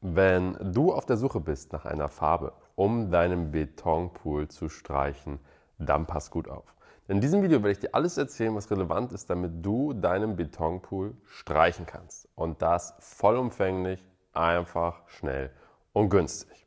Wenn du auf der Suche bist nach einer Farbe, um deinen Betonpool zu streichen, dann pass gut auf. In diesem Video werde ich dir alles erzählen, was relevant ist, damit du deinen Betonpool streichen kannst. Und das vollumfänglich, einfach, schnell und günstig.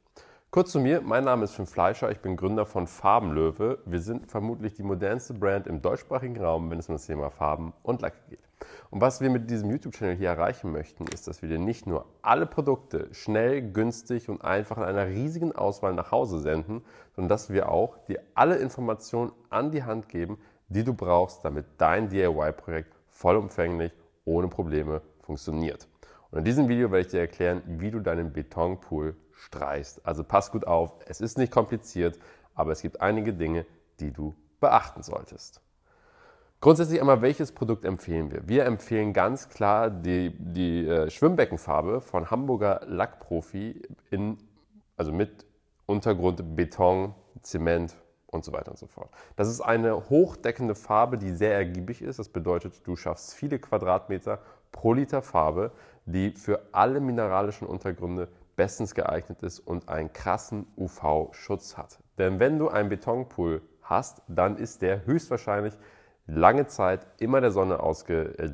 Kurz zu mir, mein Name ist Finn Fleischer, ich bin Gründer von Farbenlöwe. Wir sind vermutlich die modernste Brand im deutschsprachigen Raum, wenn es um das Thema Farben und Lacke geht. Und was wir mit diesem YouTube-Channel hier erreichen möchten, ist, dass wir dir nicht nur alle Produkte schnell, günstig und einfach in einer riesigen Auswahl nach Hause senden, sondern dass wir auch dir alle Informationen an die Hand geben, die du brauchst, damit dein DIY-Projekt vollumfänglich ohne Probleme funktioniert. Und in diesem Video werde ich dir erklären, wie du deinen Betonpool streichst. Also pass gut auf, es ist nicht kompliziert, aber es gibt einige Dinge, die du beachten solltest. Grundsätzlich einmal, welches Produkt empfehlen wir? Wir empfehlen ganz klar die, die äh, Schwimmbeckenfarbe von Hamburger Lackprofi, in, also mit Untergrund Beton, Zement und so weiter und so fort. Das ist eine hochdeckende Farbe, die sehr ergiebig ist. Das bedeutet, du schaffst viele Quadratmeter pro Liter Farbe, die für alle mineralischen Untergründe bestens geeignet ist und einen krassen UV-Schutz hat. Denn wenn du einen Betonpool hast, dann ist der höchstwahrscheinlich lange Zeit immer der Sonne, ausge, äh,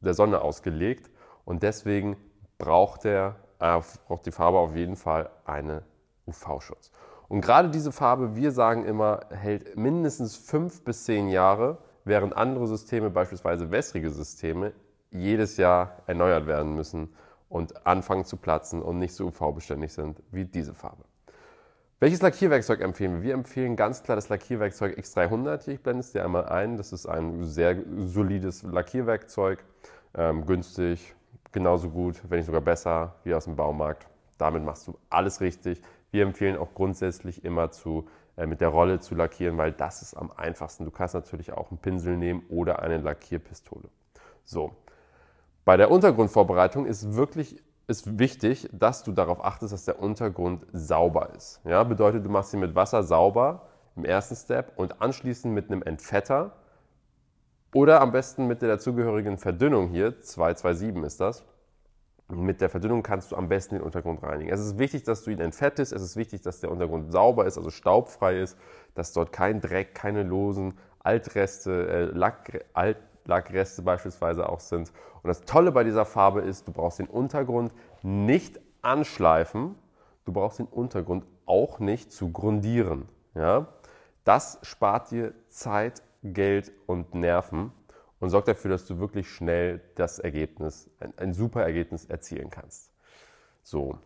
der Sonne ausgelegt und deswegen braucht, der, äh, braucht die Farbe auf jeden Fall einen UV-Schutz. Und gerade diese Farbe, wir sagen immer, hält mindestens fünf bis zehn Jahre, während andere Systeme, beispielsweise wässrige Systeme, jedes Jahr erneuert werden müssen und anfangen zu platzen und nicht so UV-beständig sind wie diese Farbe. Welches Lackierwerkzeug empfehlen wir? Wir empfehlen ganz klar das Lackierwerkzeug X300. Hier, ich blende es dir einmal ein. Das ist ein sehr solides Lackierwerkzeug, ähm, günstig, genauso gut, wenn nicht sogar besser, wie aus dem Baumarkt. Damit machst du alles richtig. Wir empfehlen auch grundsätzlich immer zu, äh, mit der Rolle zu lackieren, weil das ist am einfachsten. Du kannst natürlich auch einen Pinsel nehmen oder eine Lackierpistole. So, bei der Untergrundvorbereitung ist wirklich ist wichtig, dass du darauf achtest, dass der Untergrund sauber ist. Ja, bedeutet, du machst ihn mit Wasser sauber im ersten Step und anschließend mit einem Entfetter oder am besten mit der dazugehörigen Verdünnung hier, 227 ist das. Mit der Verdünnung kannst du am besten den Untergrund reinigen. Es ist wichtig, dass du ihn entfettest. Es ist wichtig, dass der Untergrund sauber ist, also staubfrei ist, dass dort kein Dreck, keine losen Altreste, äh, Lack, Alt, Lackreste beispielsweise auch sind. Und das Tolle bei dieser Farbe ist, du brauchst den Untergrund nicht anschleifen, du brauchst den Untergrund auch nicht zu grundieren. Ja? Das spart dir Zeit, Geld und Nerven und sorgt dafür, dass du wirklich schnell das Ergebnis, ein, ein super Ergebnis erzielen kannst. So.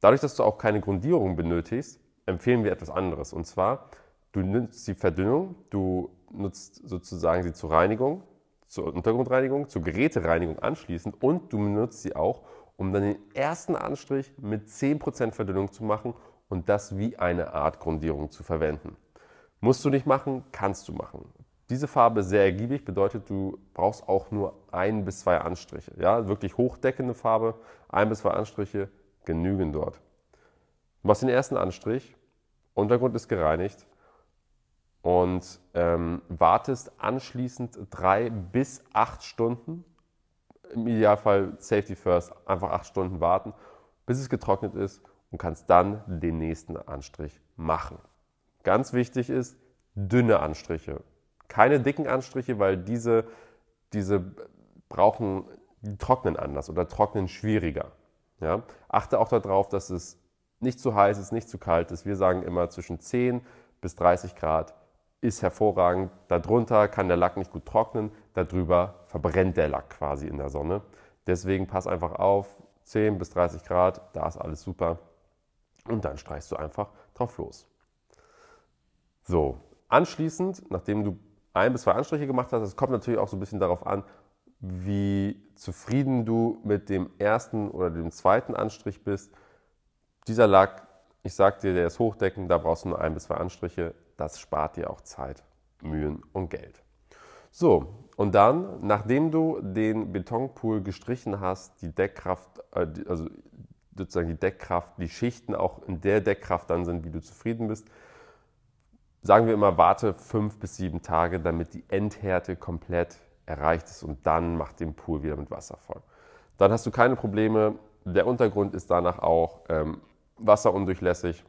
Dadurch, dass du auch keine Grundierung benötigst, empfehlen wir etwas anderes. Und zwar, du nimmst die Verdünnung, du nutzt sozusagen sie zur Reinigung, zur Untergrundreinigung, zur Gerätereinigung anschließend und du benutzt sie auch, um dann den ersten Anstrich mit 10% Verdünnung zu machen und das wie eine Art Grundierung zu verwenden. Musst du nicht machen, kannst du machen. Diese Farbe ist sehr ergiebig, bedeutet, du brauchst auch nur ein bis zwei Anstriche. Ja, wirklich hochdeckende Farbe, ein bis zwei Anstriche genügen dort. Du machst den ersten Anstrich, Untergrund ist gereinigt und ähm, wartest anschließend drei bis acht Stunden, im Idealfall Safety First, einfach acht Stunden warten, bis es getrocknet ist und kannst dann den nächsten Anstrich machen. Ganz wichtig ist, dünne Anstriche. Keine dicken Anstriche, weil diese, diese brauchen, die trocknen anders oder trocknen schwieriger. Ja? Achte auch darauf, dass es nicht zu heiß ist, nicht zu kalt ist. Wir sagen immer zwischen 10 bis 30 Grad ist hervorragend. Darunter kann der Lack nicht gut trocknen, darüber verbrennt der Lack quasi in der Sonne. Deswegen pass einfach auf, 10 bis 30 Grad, da ist alles super. Und dann streichst du einfach drauf los. So, anschließend, nachdem du ein bis zwei Anstriche gemacht hast, es kommt natürlich auch so ein bisschen darauf an, wie zufrieden du mit dem ersten oder dem zweiten Anstrich bist. Dieser Lack, ich sag dir, der ist hochdeckend, da brauchst du nur ein bis zwei Anstriche. Das spart dir auch Zeit, Mühen und Geld. So, und dann, nachdem du den Betonpool gestrichen hast, die Deckkraft, äh, also sozusagen die Deckkraft, die Schichten auch in der Deckkraft dann sind, wie du zufrieden bist, sagen wir immer, warte fünf bis sieben Tage, damit die Endhärte komplett erreicht ist und dann mach den Pool wieder mit Wasser voll. Dann hast du keine Probleme. Der Untergrund ist danach auch ähm, wasserundurchlässig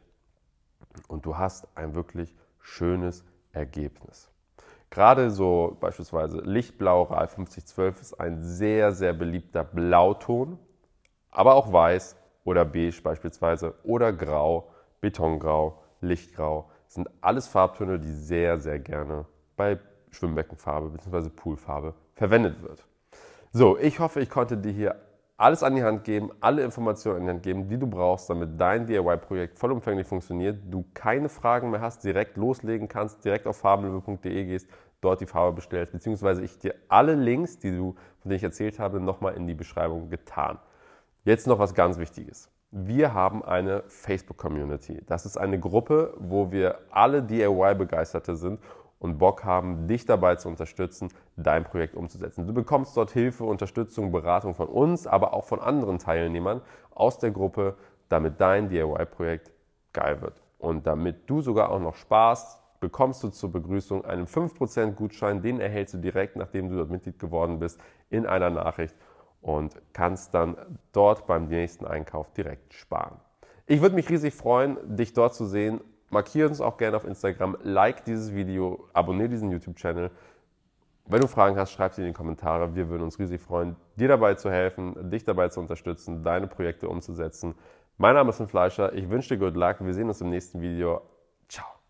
und du hast ein wirklich schönes Ergebnis. Gerade so beispielsweise Lichtblau RAL 5012 ist ein sehr, sehr beliebter Blauton, aber auch Weiß oder Beige beispielsweise oder Grau, Betongrau, Lichtgrau sind alles Farbtöne, die sehr, sehr gerne bei Schwimmbeckenfarbe bzw. Poolfarbe verwendet wird. So, ich hoffe, ich konnte dir hier alles an die Hand geben, alle Informationen an die Hand geben, die du brauchst, damit dein DIY-Projekt vollumfänglich funktioniert, du keine Fragen mehr hast, direkt loslegen kannst, direkt auf farbenlöwe.de gehst, dort die Farbe bestellst, beziehungsweise ich dir alle Links, die du, von denen ich erzählt habe, nochmal in die Beschreibung getan. Jetzt noch was ganz Wichtiges. Wir haben eine Facebook-Community. Das ist eine Gruppe, wo wir alle DIY-Begeisterte sind und Bock haben, dich dabei zu unterstützen, dein Projekt umzusetzen. Du bekommst dort Hilfe, Unterstützung, Beratung von uns, aber auch von anderen Teilnehmern aus der Gruppe, damit dein DIY-Projekt geil wird. Und damit du sogar auch noch Spaß bekommst du zur Begrüßung einen 5% Gutschein, den erhältst du direkt, nachdem du dort Mitglied geworden bist, in einer Nachricht und kannst dann dort beim nächsten Einkauf direkt sparen. Ich würde mich riesig freuen, dich dort zu sehen Markiere uns auch gerne auf Instagram, like dieses Video, abonniere diesen YouTube-Channel. Wenn du Fragen hast, schreib sie in die Kommentare. Wir würden uns riesig freuen, dir dabei zu helfen, dich dabei zu unterstützen, deine Projekte umzusetzen. Mein Name ist Fleischer. Ich wünsche dir Good Luck. Wir sehen uns im nächsten Video. Ciao.